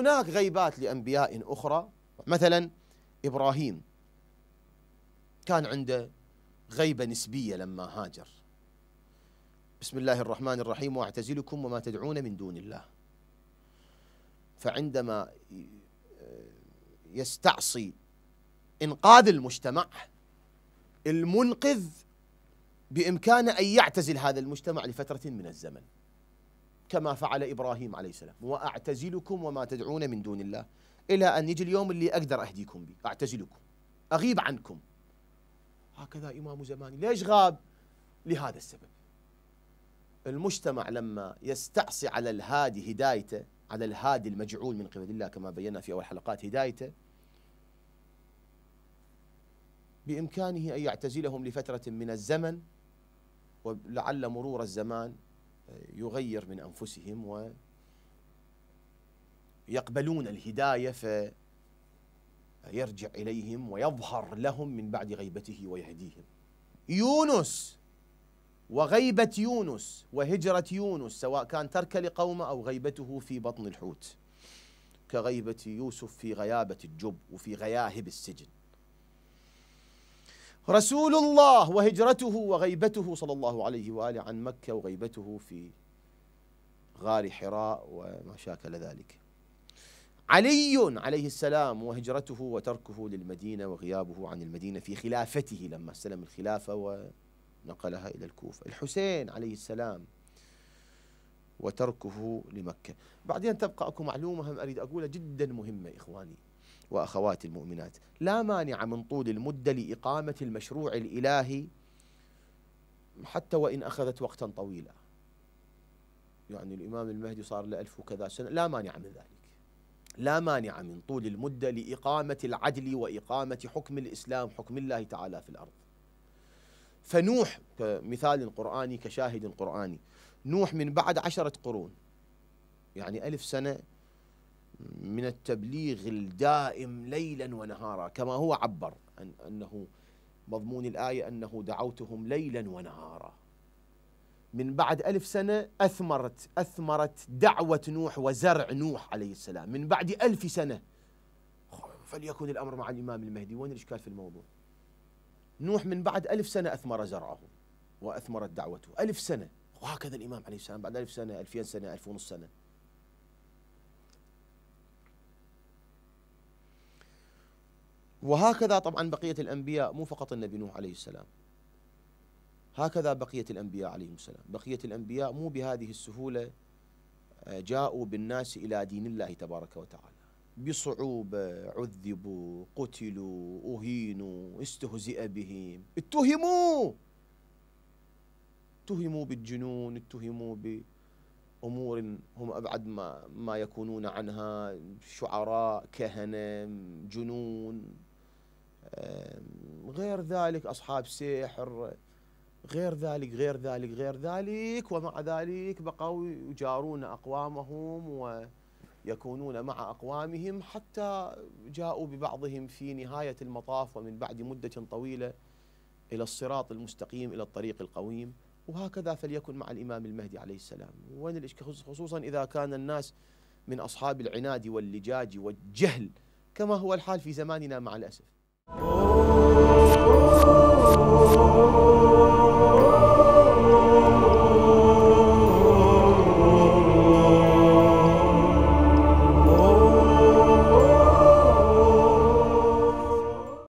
هناك غيبات لأنبياء أخرى مثلا إبراهيم كان عنده غيبة نسبية لما هاجر بسم الله الرحمن الرحيم واعتزلكم وما تدعون من دون الله فعندما يستعصي انقاذ المجتمع المنقذ بامكانه ان يعتزل هذا المجتمع لفتره من الزمن كما فعل إبراهيم عليه السلام وأعتزلكم وما تدعون من دون الله إلى أن يجي اليوم اللي أقدر أهديكم به أعتزلكم أغيب عنكم هكذا إمام زماني ليش غاب لهذا السبب المجتمع لما يستعصي على الهادي هدايته على الهادي المجعول من قبل الله كما بينا في أول حلقات هدايته بإمكانه أن يعتزلهم لفترة من الزمن ولعل مرور الزمان يغير من أنفسهم ويقبلون الهداية فيرجع إليهم ويظهر لهم من بعد غيبته ويهديهم يونس وغيبة يونس وهجرة يونس سواء كان ترك لقومه أو غيبته في بطن الحوت كغيبة يوسف في غيابة الجب وفي غياهب السجن رسول الله وهجرته وغيبته صلى الله عليه واله عن مكه وغيبته في غار حراء وما شاكل ذلك. علي عليه السلام وهجرته وتركه للمدينه وغيابه عن المدينه في خلافته لما استلم الخلافه ونقلها الى الكوفه. الحسين عليه السلام وتركه لمكه. بعدين تبقى اكو معلومه هم اريد اقولها جدا مهمه اخواني. واخواتي المؤمنات لا مانع من طول المده لاقامه المشروع الالهي حتى وان اخذت وقتا طويلا يعني الامام المهدي صار له ألف وكذا سنه لا مانع من ذلك لا مانع من طول المده لاقامه العدل واقامه حكم الاسلام حكم الله تعالى في الارض فنوح كمثال قرآني كشاهد قرآني نوح من بعد عشرة قرون يعني ألف سنة من التبليغ الدائم ليلا ونهارا كما هو عبر أن أنه مضمون الآية أنه دعوتهم ليلا ونهارا من بعد ألف سنة أثمرت أثمرت دعوة نوح وزرع نوح عليه السلام من بعد ألف سنة فليكن الأمر مع الإمام المهدي وين الإشكال في الموضوع نوح من بعد ألف سنة أثمر زرعه وأثمرت دعوته ألف سنة وهكذا الإمام عليه السلام بعد ألف سنة ألفين سنة ألف ونص سنة وهكذا طبعا بقية الأنبياء مو فقط النبي نوح عليه السلام هكذا بقية الأنبياء عليهم السلام بقية الأنبياء مو بهذه السهولة آه، جاءوا بالناس إلى دين الله تبارك وتعالى بصعوبة عذبوا قتلوا أهينوا استهزئ بهم اتهموا اتهموا بالجنون اتهموا بأمور هم أبعد ما, ما يكونون عنها شعراء كهنة جنون غير ذلك أصحاب سحر غير ذلك غير ذلك غير ذلك ومع ذلك بقوا يجارون أقوامهم ويكونون مع أقوامهم حتى جاءوا ببعضهم في نهاية المطاف ومن بعد مدة طويلة إلى الصراط المستقيم إلى الطريق القويم وهكذا فليكن مع الإمام المهدي عليه السلام وين خصوصا إذا كان الناس من أصحاب العناد واللجاج والجهل كما هو الحال في زماننا مع الأسف Oh.